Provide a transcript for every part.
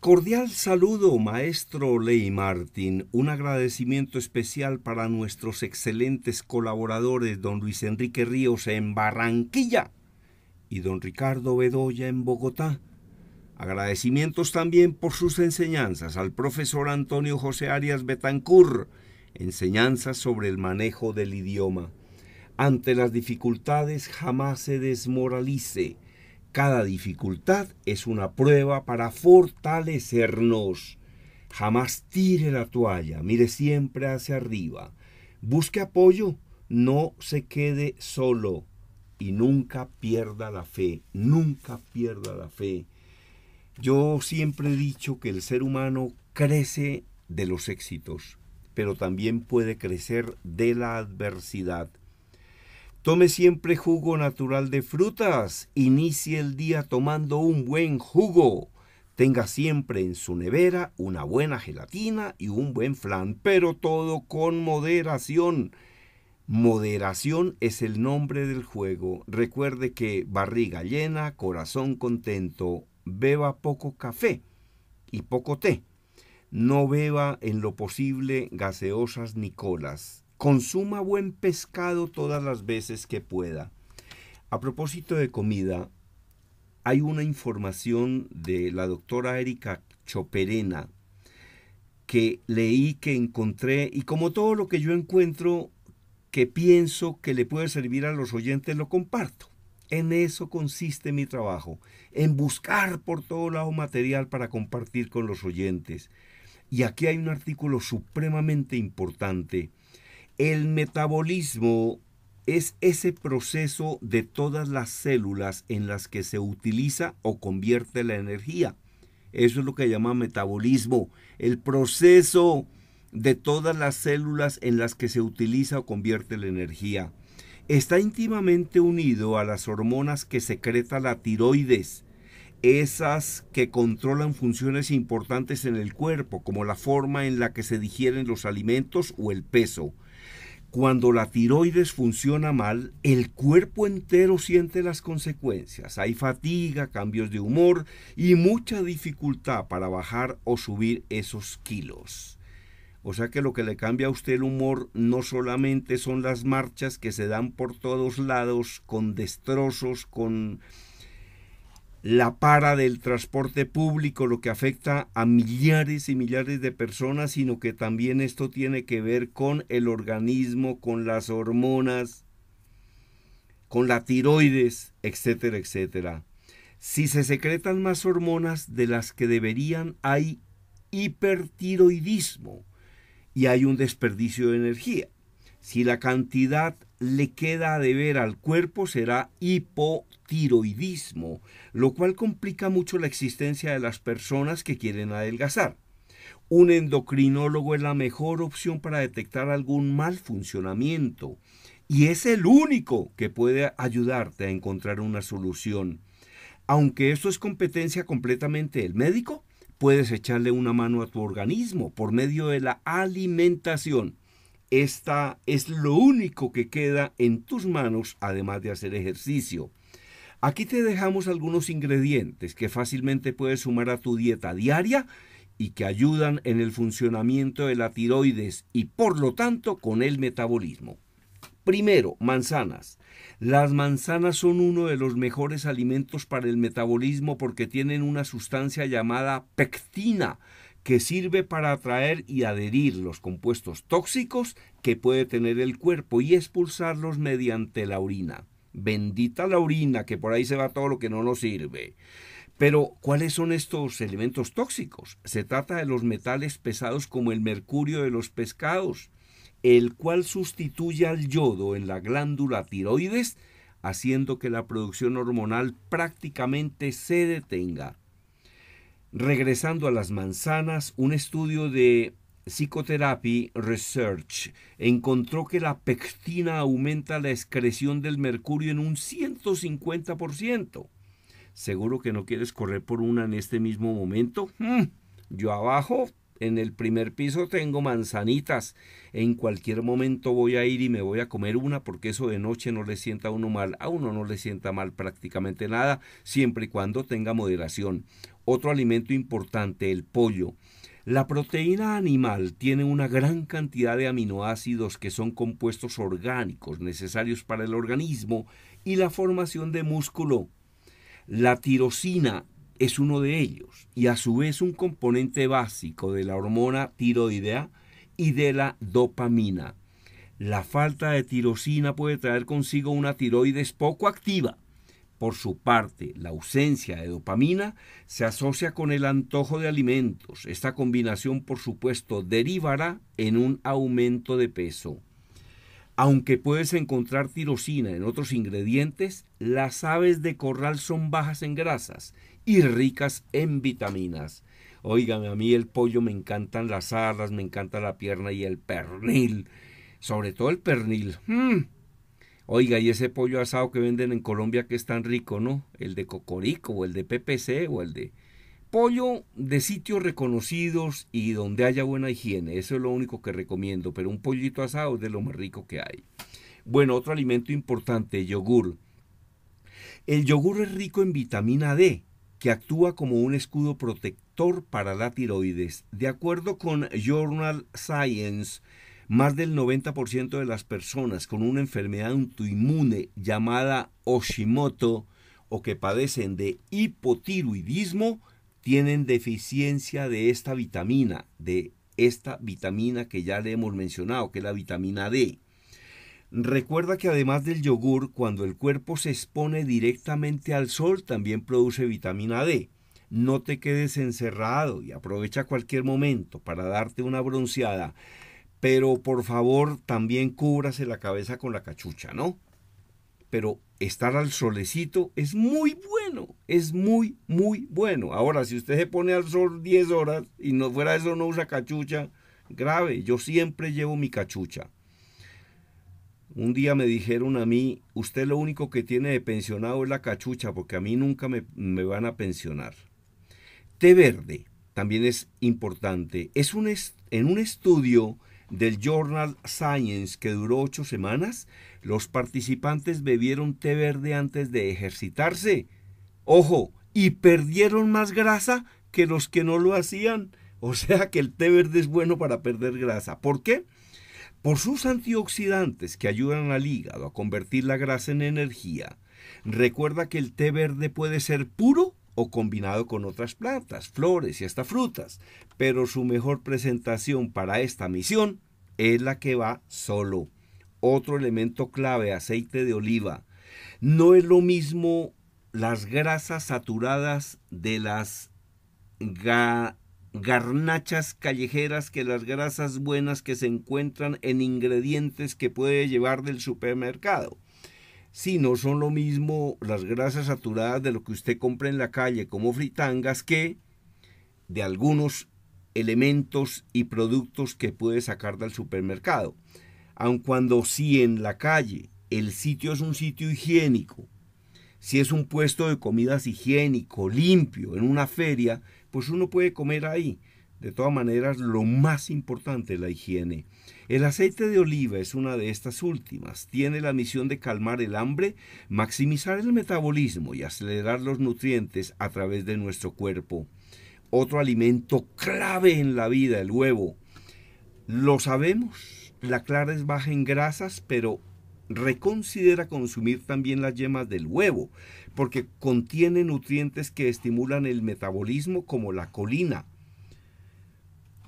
Cordial saludo, maestro Ley Martín. Un agradecimiento especial para nuestros excelentes colaboradores, don Luis Enrique Ríos en Barranquilla y don Ricardo Bedoya en Bogotá. Agradecimientos también por sus enseñanzas al profesor Antonio José Arias Betancur, enseñanzas sobre el manejo del idioma. Ante las dificultades jamás se desmoralice cada dificultad es una prueba para fortalecernos. Jamás tire la toalla, mire siempre hacia arriba. Busque apoyo, no se quede solo y nunca pierda la fe, nunca pierda la fe. Yo siempre he dicho que el ser humano crece de los éxitos, pero también puede crecer de la adversidad. Tome siempre jugo natural de frutas. Inicie el día tomando un buen jugo. Tenga siempre en su nevera una buena gelatina y un buen flan, pero todo con moderación. Moderación es el nombre del juego. Recuerde que barriga llena, corazón contento, beba poco café y poco té. No beba en lo posible gaseosas ni colas. Consuma buen pescado todas las veces que pueda. A propósito de comida, hay una información de la doctora Erika Choperena que leí, que encontré, y como todo lo que yo encuentro que pienso que le puede servir a los oyentes, lo comparto. En eso consiste mi trabajo, en buscar por todo lado material para compartir con los oyentes. Y aquí hay un artículo supremamente importante el metabolismo es ese proceso de todas las células en las que se utiliza o convierte la energía. Eso es lo que llama metabolismo, el proceso de todas las células en las que se utiliza o convierte la energía. Está íntimamente unido a las hormonas que secreta la tiroides, esas que controlan funciones importantes en el cuerpo, como la forma en la que se digieren los alimentos o el peso. Cuando la tiroides funciona mal, el cuerpo entero siente las consecuencias. Hay fatiga, cambios de humor y mucha dificultad para bajar o subir esos kilos. O sea que lo que le cambia a usted el humor no solamente son las marchas que se dan por todos lados, con destrozos, con la para del transporte público, lo que afecta a millares y millares de personas, sino que también esto tiene que ver con el organismo, con las hormonas, con la tiroides, etcétera, etcétera. Si se secretan más hormonas de las que deberían, hay hipertiroidismo y hay un desperdicio de energía. Si la cantidad le queda de ver al cuerpo será hipotiroidismo, lo cual complica mucho la existencia de las personas que quieren adelgazar. Un endocrinólogo es la mejor opción para detectar algún mal funcionamiento y es el único que puede ayudarte a encontrar una solución. Aunque esto es competencia completamente del médico, puedes echarle una mano a tu organismo por medio de la alimentación. Esta es lo único que queda en tus manos además de hacer ejercicio. Aquí te dejamos algunos ingredientes que fácilmente puedes sumar a tu dieta diaria y que ayudan en el funcionamiento de la tiroides y por lo tanto con el metabolismo. Primero, manzanas. Las manzanas son uno de los mejores alimentos para el metabolismo porque tienen una sustancia llamada pectina que sirve para atraer y adherir los compuestos tóxicos que puede tener el cuerpo y expulsarlos mediante la orina. Bendita la orina, que por ahí se va todo lo que no nos sirve. Pero, ¿cuáles son estos elementos tóxicos? Se trata de los metales pesados como el mercurio de los pescados, el cual sustituye al yodo en la glándula tiroides, haciendo que la producción hormonal prácticamente se detenga. Regresando a las manzanas, un estudio de Psychotherapy Research encontró que la pectina aumenta la excreción del mercurio en un 150%. ¿Seguro que no quieres correr por una en este mismo momento? Mm. Yo abajo, en el primer piso, tengo manzanitas. En cualquier momento voy a ir y me voy a comer una porque eso de noche no le sienta a uno mal. A uno no le sienta mal prácticamente nada, siempre y cuando tenga moderación. Otro alimento importante, el pollo. La proteína animal tiene una gran cantidad de aminoácidos que son compuestos orgánicos necesarios para el organismo y la formación de músculo. La tirosina es uno de ellos y a su vez un componente básico de la hormona tiroidea y de la dopamina. La falta de tirosina puede traer consigo una tiroides poco activa por su parte, la ausencia de dopamina se asocia con el antojo de alimentos. Esta combinación, por supuesto, derivará en un aumento de peso. Aunque puedes encontrar tirosina en otros ingredientes, las aves de corral son bajas en grasas y ricas en vitaminas. Oigan, a mí el pollo me encantan las arras, me encanta la pierna y el pernil. Sobre todo el pernil. Mm. Oiga, y ese pollo asado que venden en Colombia que es tan rico, ¿no? El de Cocorico o el de PPC o el de... Pollo de sitios reconocidos y donde haya buena higiene, eso es lo único que recomiendo, pero un pollito asado es de lo más rico que hay. Bueno, otro alimento importante, yogur. El yogur es rico en vitamina D, que actúa como un escudo protector para la tiroides. De acuerdo con Journal Science, más del 90% de las personas con una enfermedad autoinmune llamada Oshimoto o que padecen de hipotiroidismo tienen deficiencia de esta vitamina, de esta vitamina que ya le hemos mencionado, que es la vitamina D. Recuerda que además del yogur, cuando el cuerpo se expone directamente al sol, también produce vitamina D. No te quedes encerrado y aprovecha cualquier momento para darte una bronceada pero por favor también cúbrase la cabeza con la cachucha, ¿no? Pero estar al solecito es muy bueno, es muy, muy bueno. Ahora, si usted se pone al sol 10 horas y no fuera eso no usa cachucha, grave, yo siempre llevo mi cachucha. Un día me dijeron a mí, usted lo único que tiene de pensionado es la cachucha, porque a mí nunca me, van a pensionar. Té verde también es importante. Es un en un estudio del Journal Science, que duró ocho semanas, los participantes bebieron té verde antes de ejercitarse. Ojo, y perdieron más grasa que los que no lo hacían. O sea que el té verde es bueno para perder grasa. ¿Por qué? Por sus antioxidantes que ayudan al hígado a convertir la grasa en energía. Recuerda que el té verde puede ser puro o combinado con otras plantas, flores y hasta frutas, pero su mejor presentación para esta misión es la que va solo. Otro elemento clave, aceite de oliva. No es lo mismo las grasas saturadas de las garnachas callejeras que las grasas buenas que se encuentran en ingredientes que puede llevar del supermercado si no son lo mismo las grasas saturadas de lo que usted compra en la calle como fritangas que de algunos elementos y productos que puede sacar del supermercado. Aun cuando si en la calle el sitio es un sitio higiénico, si es un puesto de comidas higiénico, limpio, en una feria, pues uno puede comer ahí. De todas maneras, lo más importante es la higiene. El aceite de oliva es una de estas últimas. Tiene la misión de calmar el hambre, maximizar el metabolismo y acelerar los nutrientes a través de nuestro cuerpo. Otro alimento clave en la vida, el huevo. Lo sabemos, la clara es baja en grasas, pero reconsidera consumir también las yemas del huevo, porque contiene nutrientes que estimulan el metabolismo como la colina.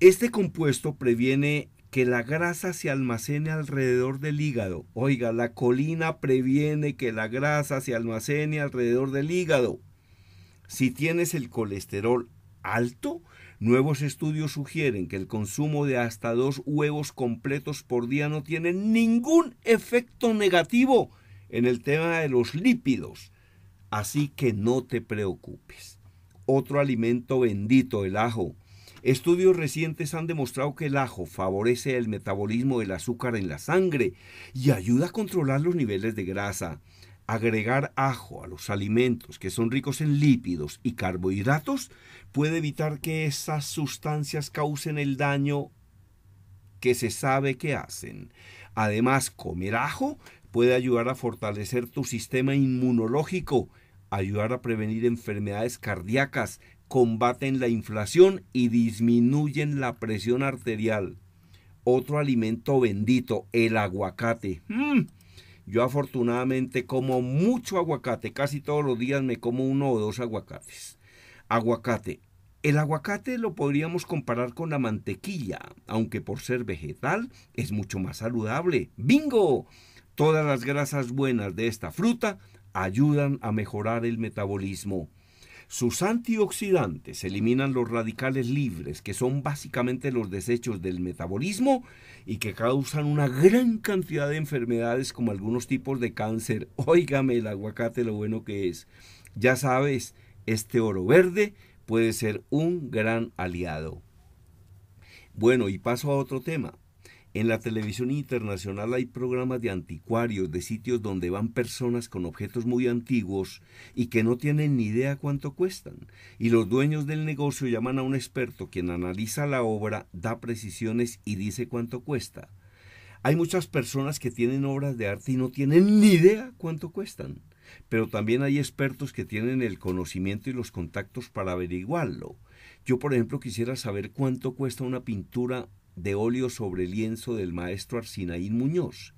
Este compuesto previene que la grasa se almacene alrededor del hígado. Oiga, la colina previene que la grasa se almacene alrededor del hígado. Si tienes el colesterol alto, nuevos estudios sugieren que el consumo de hasta dos huevos completos por día no tiene ningún efecto negativo en el tema de los lípidos. Así que no te preocupes. Otro alimento bendito, el ajo Estudios recientes han demostrado que el ajo favorece el metabolismo del azúcar en la sangre y ayuda a controlar los niveles de grasa. Agregar ajo a los alimentos que son ricos en lípidos y carbohidratos puede evitar que esas sustancias causen el daño que se sabe que hacen. Además, comer ajo puede ayudar a fortalecer tu sistema inmunológico ayudar a prevenir enfermedades cardíacas, combaten la inflación y disminuyen la presión arterial. Otro alimento bendito, el aguacate. Mm. Yo afortunadamente como mucho aguacate, casi todos los días me como uno o dos aguacates. Aguacate. El aguacate lo podríamos comparar con la mantequilla, aunque por ser vegetal es mucho más saludable. ¡Bingo! Todas las grasas buenas de esta fruta ayudan a mejorar el metabolismo. Sus antioxidantes eliminan los radicales libres, que son básicamente los desechos del metabolismo y que causan una gran cantidad de enfermedades como algunos tipos de cáncer. Óigame el aguacate lo bueno que es. Ya sabes, este oro verde puede ser un gran aliado. Bueno, y paso a otro tema. En la televisión internacional hay programas de anticuarios, de sitios donde van personas con objetos muy antiguos y que no tienen ni idea cuánto cuestan. Y los dueños del negocio llaman a un experto quien analiza la obra, da precisiones y dice cuánto cuesta. Hay muchas personas que tienen obras de arte y no tienen ni idea cuánto cuestan. Pero también hay expertos que tienen el conocimiento y los contactos para averiguarlo. Yo, por ejemplo, quisiera saber cuánto cuesta una pintura de óleo sobre lienzo del maestro Arsinaín Muñoz.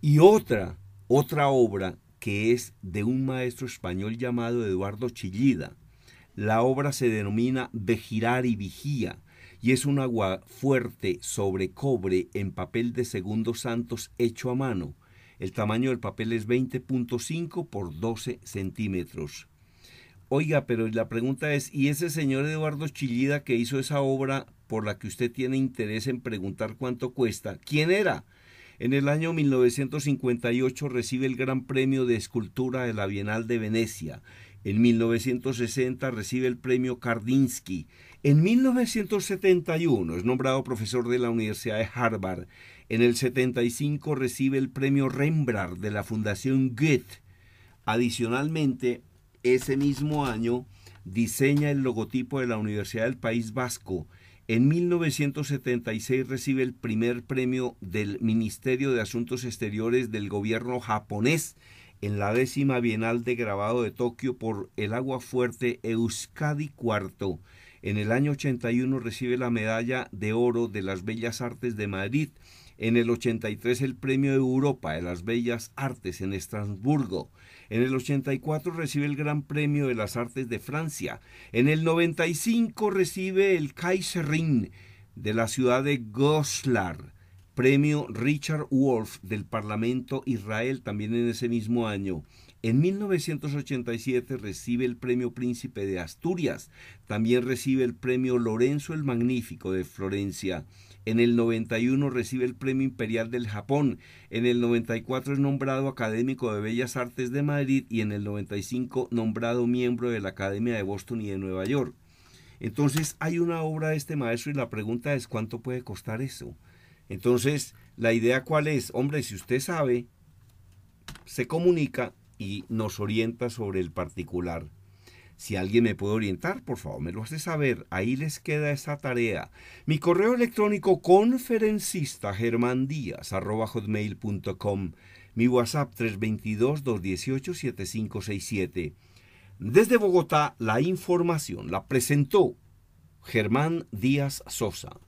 Y otra, otra obra que es de un maestro español llamado Eduardo Chillida. La obra se denomina De girar y vigía y es un agua fuerte sobre cobre en papel de Segundo santos hecho a mano. El tamaño del papel es 20.5 por 12 centímetros. Oiga, pero la pregunta es, ¿y ese señor Eduardo Chillida que hizo esa obra por la que usted tiene interés en preguntar cuánto cuesta, quién era? En el año 1958 recibe el Gran Premio de Escultura de la Bienal de Venecia. En 1960 recibe el premio Kardinsky. En 1971 es nombrado profesor de la Universidad de Harvard. En el 75 recibe el premio Rembrandt de la Fundación Goethe. Adicionalmente, ese mismo año diseña el logotipo de la Universidad del País Vasco. En 1976 recibe el primer premio del Ministerio de Asuntos Exteriores del gobierno japonés en la décima Bienal de Grabado de Tokio por el agua fuerte Euskadi IV. En el año 81 recibe la medalla de oro de las Bellas Artes de Madrid en el 83 el Premio de Europa de las Bellas Artes en Estrasburgo. En el 84 recibe el Gran Premio de las Artes de Francia. En el 95 recibe el Kaiserin de la ciudad de Goslar. Premio Richard Wolf del Parlamento Israel también en ese mismo año. En 1987 recibe el Premio Príncipe de Asturias, también recibe el Premio Lorenzo el Magnífico de Florencia. En el 91 recibe el Premio Imperial del Japón. En el 94 es nombrado Académico de Bellas Artes de Madrid y en el 95 nombrado miembro de la Academia de Boston y de Nueva York. Entonces hay una obra de este maestro y la pregunta es cuánto puede costar eso. Entonces, la idea cuál es, hombre, si usted sabe, se comunica y nos orienta sobre el particular. Si alguien me puede orientar, por favor, me lo hace saber. Ahí les queda esa tarea. Mi correo electrónico conferencista germandías.com. Mi WhatsApp 322-218-7567. Desde Bogotá, la información la presentó Germán Díaz Sosa.